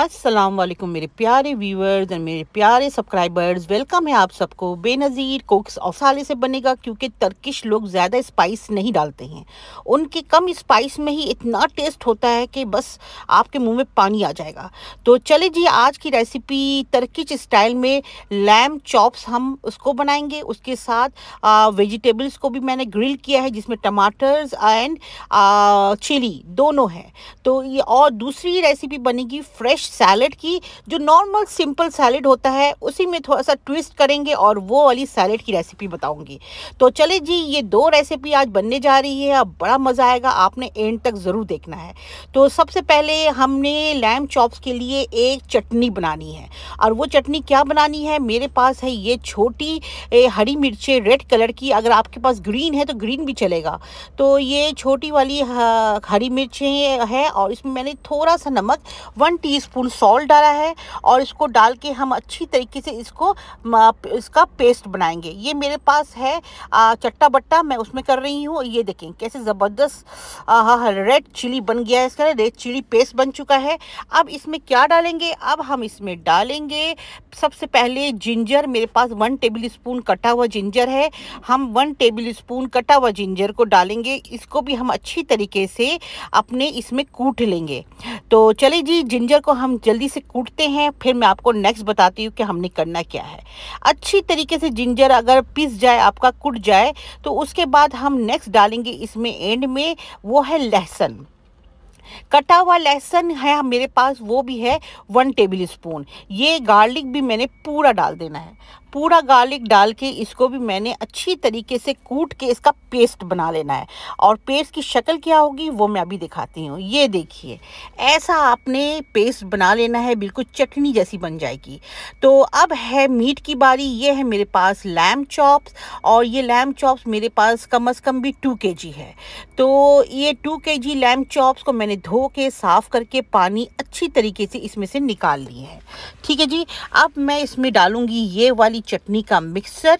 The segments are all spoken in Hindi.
अस्सलाम वालेकुम मेरे प्यारे व्यूअर्स एंड मेरे प्यारे सब्सक्राइबर्स वेलकम है आप सबको बेनज़ीर कोक्स अफसाले से बनेगा क्योंकि तर्किश लोग ज़्यादा स्पाइस नहीं डालते हैं उनके कम स्पाइस में ही इतना टेस्ट होता है कि बस आपके मुंह में पानी आ जाएगा तो चले जी आज की रेसिपी तर्किश स्टाइल में लैम चॉप्स हम उसको बनाएंगे उसके साथ वेजिटेबल्स को भी मैंने ग्रिल किया है जिसमें टमाटर्स एंड चिली दोनों है तो ये और दूसरी रेसिपी बनेगी फ्रेश सैलड की जो नॉर्मल सिंपल सैलड होता है उसी में थोड़ा सा ट्विस्ट करेंगे और वो वाली सैलड की रेसिपी बताऊंगी तो चले जी ये दो रेसिपी आज बनने जा रही है अब बड़ा मज़ा आएगा आपने एंड तक ज़रूर देखना है तो सबसे पहले हमने लैम चॉप्स के लिए एक चटनी बनानी है और वो चटनी क्या बनानी है मेरे पास है ये छोटी हरी मिर्चें रेड कलर की अगर आपके पास ग्रीन है तो ग्रीन भी चलेगा तो ये छोटी वाली हरी मिर्चें है और इसमें मैंने थोड़ा सा नमक वन टी स्पून सॉल्ट डाला है और इसको डाल के हम अच्छी तरीके से इसको इसका पेस्ट बनाएंगे ये मेरे पास है चट्टा बट्टा मैं उसमें कर रही हूँ ये देखें कैसे ज़बरदस्त रेड चिली बन गया है इसका रेड चिली पेस्ट बन चुका है अब इसमें क्या डालेंगे अब हम इसमें डालेंगे सबसे पहले जिंजर मेरे पास वन टेबल स्पून कटा हुआ जिंजर है हम वन टेबल स्पून कटा हुआ जिंजर को डालेंगे इसको भी हम अच्छी तरीके से अपने इसमें कूट लेंगे तो चले जी जिंजर को हम जल्दी से कूटते हैं फिर मैं आपको नेक्स्ट बताती हूँ कि हमने करना क्या है अच्छी तरीके से जिंजर अगर पिस जाए आपका कूट जाए तो उसके बाद हम नेक्स्ट डालेंगे इसमें एंड में वो है लहसुन कटा हुआ लहसुन है मेरे पास वो भी है वन टेबल स्पून ये गार्लिक भी मैंने पूरा डाल देना है पूरा गार्लिक डाल के इसको भी मैंने अच्छी तरीके से कूट के इसका पेस्ट बना लेना है और पेस्ट की शक्ल क्या होगी वो मैं अभी दिखाती हूँ ये देखिए ऐसा आपने पेस्ट बना लेना है बिल्कुल चटनी जैसी बन जाएगी तो अब है मीट की बारी ये है मेरे पास लैम चॉप्स और ये लैम चॉप्स मेरे पास कम अज़ कम भी टू के है तो ये टू के लैम चॉप्स को मैंने धो के साफ़ करके पानी अच्छी तरीके से इसमें से निकाल लिए हैं ठीक है जी अब मैं इसमें डालूँगी ये वाली हरी चटनी का मिक्सर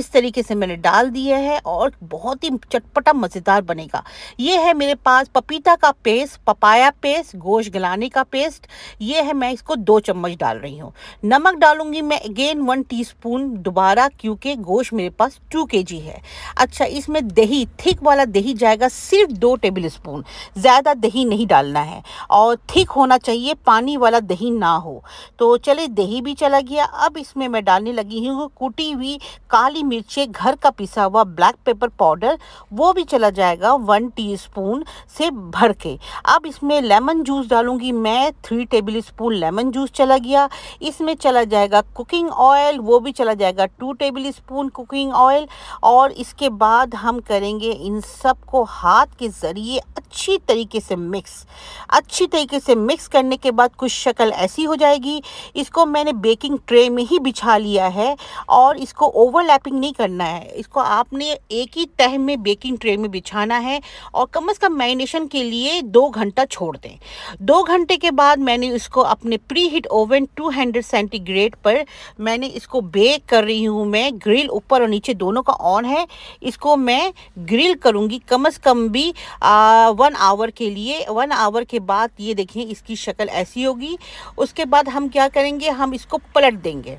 इस तरीके से मैंने डाल दिया है और बहुत ही चटपटा मज़ेदार बनेगा ये है मेरे पास पपीता का पेस्ट पपाया पेस्ट गोश गलाने का पेस्ट ये है मैं इसको दो चम्मच डाल रही हूँ नमक डालूंगी मैं अगेन वन स्पून दोबारा क्योंकि गोश मेरे पास टू के जी है अच्छा इसमें दही थिक वाला दही जाएगा सिर्फ दो टेबल स्पून ज़्यादा दही नहीं डालना है और थिक होना चाहिए पानी वाला दही ना हो तो चले दही भी चला गया अब इसमें मैं डालने लगी रही हूँ कूटी हुई काली मिर्चें घर का पिसा हुआ ब्लैक पेपर पाउडर वो भी चला जाएगा वन टीस्पून से भर के अब इसमें लेमन जूस डालूंगी मैं three tablespoon lemon juice चला गया इसमें चला जाएगा कुकिंग ऑयल वो भी चला जाएगा two tablespoon cooking oil और इसके बाद हम करेंगे इन सब को हाथ के ज़रिए अच्छी तरीके से मिक्स अच्छी तरीके से मिक्स करने के बाद कुछ शक्ल ऐसी हो जाएगी इसको मैंने बेकिंग ट्रे में ही बिछा लिया है है और इसको ओवरलैपिंग नहीं करना है इसको आपने एक ही तह में बेकिंग ट्रे में बिछाना है और कम अज़ कम मैरिनेशन के लिए दो घंटा छोड़ दें दो घंटे के बाद मैंने इसको अपने preheat oven two centigrade पर मैंने इसको बेक कर रही हूँ मैं ग्रिल ऊपर और नीचे दोनों का ऑन है इसको मैं ग्रिल करूँगी कम अज़ कम भी आ, वन आवर के लिए वन आवर के बाद ये देखें इसकी शक्ल ऐसी होगी उसके बाद हम क्या करेंगे हम इसको पलट देंगे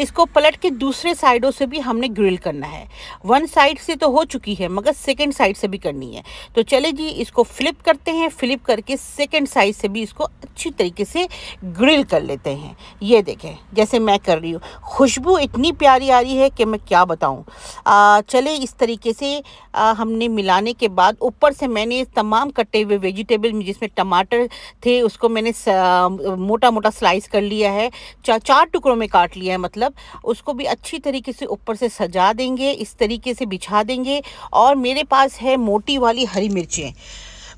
इसको पलट के दूसरे साइडों से भी हमने ग्रिल करना है वन साइड से तो हो चुकी है मगर सेकेंड साइड से भी करनी है तो चले जी इसको फ्लिप करते हैं फ्लिप करके सेकेंड साइड से भी इसको अच्छी तरीके से ग्रिल कर लेते हैं ये देखें जैसे मैं कर रही हूँ खुशबू इतनी प्यारी आ रही है कि मैं क्या बताऊँ चले इस तरीके से आ, हमने मिलाने के बाद ऊपर से मैंने तमाम कटे हुए वेजिटेबल जिसमें टमाटर थे उसको मैंने मोटा मोटा स्लाइस कर लिया है चार चार टुकड़ों में काट लिया है मतलब मतलब उसको भी अच्छी तरीके से ऊपर से सजा देंगे इस तरीके से बिछा देंगे और मेरे पास है मोटी वाली हरी मिर्चें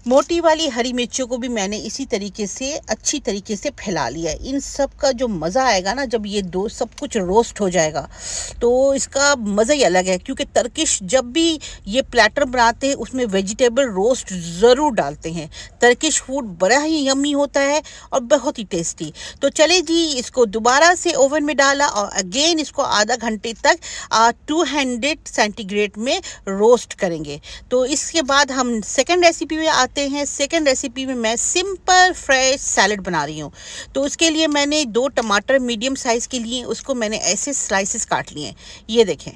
मोटी वाली हरी मिर्चों को भी मैंने इसी तरीके से अच्छी तरीके से फैला लिया इन सब का जो मज़ा आएगा ना जब ये दो सब कुछ रोस्ट हो जाएगा तो इसका मज़ा ही अलग है क्योंकि तर्किश जब भी ये प्लेटर बनाते हैं उसमें वेजिटेबल रोस्ट ज़रूर डालते हैं तर्किश फूड बड़ा ही यमी होता है और बहुत ही टेस्टी तो चले जी इसको दोबारा से ओवन में डाला और अगेन इसको आधा घंटे तक टू हंड्रेड सेंटीग्रेड में रोस्ट करेंगे तो इसके बाद हम सेकेंड रेसिपी में आते आते हैं सेकेंड रेसिपी में मैं सिंपल फ्रेश सैलड बना रही हूँ तो उसके लिए मैंने दो टमाटर मीडियम साइज़ के लिए उसको मैंने ऐसे स्लाइसिस काट लिए हैं ये देखें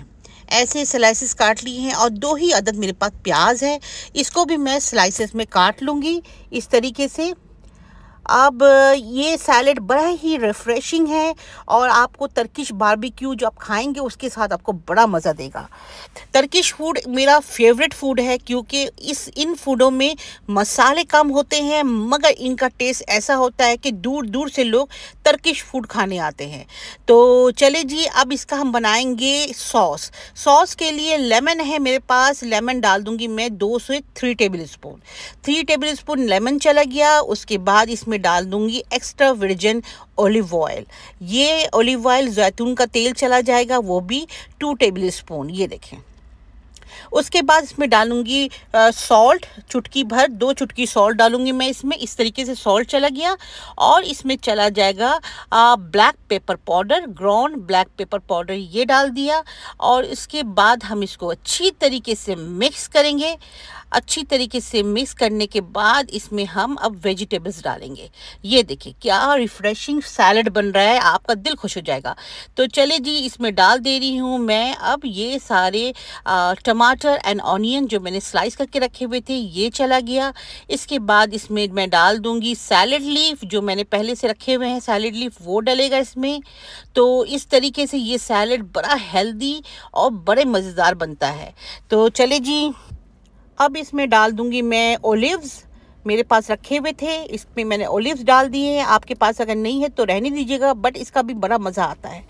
ऐसे स्लाइसिस काट लिए हैं और दो ही अदद मेरे पास प्याज है इसको भी मैं स्लाइसिस में काट लूँगी इस तरीके से अब ये सैलड बड़ा ही रिफ़्रेशिंग है और आपको तर्किश बारबेक्यू जो आप खाएंगे उसके साथ आपको बड़ा मज़ा देगा तर्किश फूड मेरा फेवरेट फूड है क्योंकि इस इन फूडों में मसाले कम होते हैं मगर इनका टेस्ट ऐसा होता है कि दूर दूर से लोग तर्किश फूड खाने आते हैं तो चले जी अब इसका हम बनाएंगे सॉस सॉस के लिए लेमन है मेरे पास लेमन डाल दूँगी मैं दो से three tablespoon three tablespoon lemon चला गया उसके बाद इसमें इसमें डाल दूंगी एक्स्ट्रा वर्जिन ओलिव ऑयल ये ओलिव ऑयल जैतून का तेल चला जाएगा वो भी टू टेबल स्पून ये देखें उसके बाद इसमें डालूंगी सॉल्ट चुटकी भर दो चुटकी सॉल्ट डालूंगी मैं इसमें इस तरीके से सॉल्ट चला गया और इसमें चला जाएगा आ, black pepper powder ground black pepper powder ये डाल दिया और इसके बाद हम इसको अच्छी तरीके से मिक्स करेंगे अच्छी तरीके से मिक्स करने के बाद इसमें हम अब वेजिटेबल्स डालेंगे ये देखिए क्या रिफ्रेशिंग सैलड बन रहा है आपका दिल खुश हो जाएगा तो चले जी इसमें डाल दे रही हूँ मैं अब ये सारे टमाटर एंड ऑनियन जो मैंने स्लाइस करके रखे हुए थे ये चला गया इसके बाद इसमें मैं डाल दूँगी सैलड लीफ जो मैंने पहले से रखे हुए हैं सैलड लीफ वो डलेगा इसमें तो इस तरीके से ये सैलड बड़ा हेल्दी और बड़े मज़ेदार बनता है तो चले जी अब इसमें डाल दूंगी मैं ओलिव्स मेरे पास रखे हुए थे इसमें मैंने ओलिव्स डाल दिए हैं आपके पास अगर नहीं है तो रहने दीजिएगा बट इसका भी बड़ा मज़ा आता है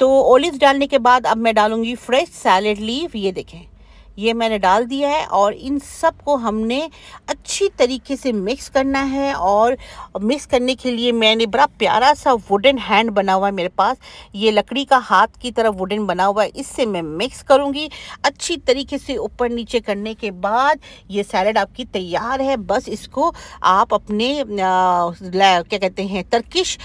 तो ओलिव्स डालने के बाद अब मैं डालूंगी फ्रेश सैलड लीव ये देखें ये मैंने डाल दिया है और इन सब को हमने अच्छी तरीके से मिक्स करना है और मिक्स करने के लिए मैंने बड़ा प्यारा सा वुडन हैंड बना हुआ है मेरे पास ये लकड़ी का हाथ की तरह वुडन बना हुआ है इससे मैं मिक्स करूँगी अच्छी तरीके से ऊपर नीचे करने के बाद ये सैलड आपकी तैयार है बस इसको आप अपने आ, क्या कहते हैं तर्किश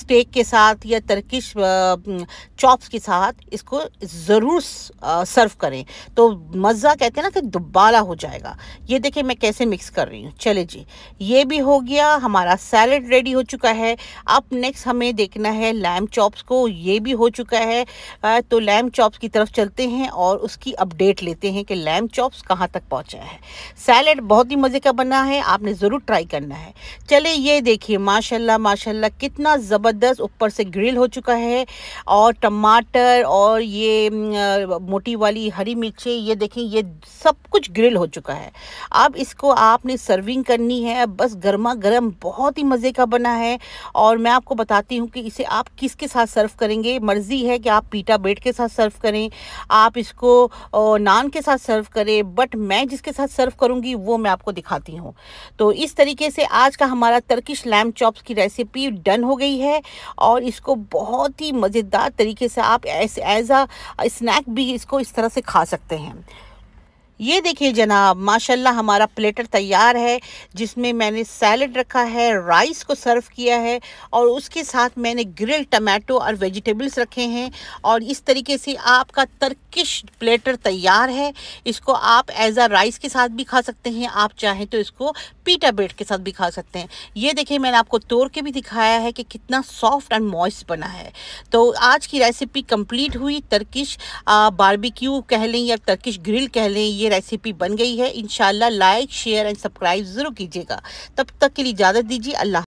स्टेक के साथ या तर्किश चॉप्स hm, के साथ इसको ज़रूर सर्व कर करें तो मज़ा कहते हैं ना कि दुब्बाला हो जाएगा ये देखें मैं कैसे मिक्स कर रही हूँ चले जी ये भी हो गया हमारा सैलड रेडी हो चुका है अब नेक्स्ट हमें देखना है लैम चॉप्स को ये भी हो चुका है तो लैम चॉप्स की तरफ चलते हैं और उसकी अपडेट लेते हैं कि लैम चॉप्स कहाँ तक पहुँचा है सैलड बहुत ही मज़े का बना है आपने ज़रूर ट्राई करना है चले ये देखिए माशाल्लाह माशाल्लाह कितना ज़बरदस्त ऊपर से ग्रिल हो चुका है और टमाटर और ये मोटी वाली हरी मिर्चें ये देखें ये सब कुछ ग्रिल हो चुका है अब इसको आपने सर्विंग करनी है अब बस गर्मा गर्म बहुत ही मज़े का बना है और मैं आपको बताती हूँ कि इसे आप किसके साथ सर्व करेंगे मर्ज़ी है कि आप पीटा ब्रेड के साथ सर्व करें आप इसको नान के साथ सर्व करें बट मैं जिसके साथ सर्व करूँगी वो मैं आपको दिखाती हूँ तो इस तरीके से आज का हमारा तर्किश लैम चॉप्स की रेसिपी डन हो गई है और इसको बहुत ही मज़ेदार तरीके से आप एज एज आ स्नैक भी इसको इस तरह से खा सकते हैं ये देखिए जनाब माशाल्लाह हमारा प्लेटर तैयार है जिसमें मैंने सैलड रखा है राइस को सर्व किया है और उसके साथ मैंने ग्रिल टमाटो और वेजिटेबल्स रखे हैं और इस तरीके से आपका तर्किश प्लेटर तैयार है इसको आप एज आ राइस के साथ भी खा सकते हैं आप चाहें तो इसको पीटा ब्रेड के साथ भी खा सकते हैं ये देखिए मैंने आपको तोड़ के भी दिखाया है कि कितना सॉफ्ट एंड मॉइस्ट बना है तो आज की रेसिपी कम्प्लीट हुई तर्किश बारबिक्यू कह लें या तर्किश ग्रिल कह लें ये रेसिपी बन गई है इनशाला लाइक शेयर एंड सब्सक्राइब ज़रूर कीजिएगा तब तक के लिए इजाज़त दीजिए अल्लाह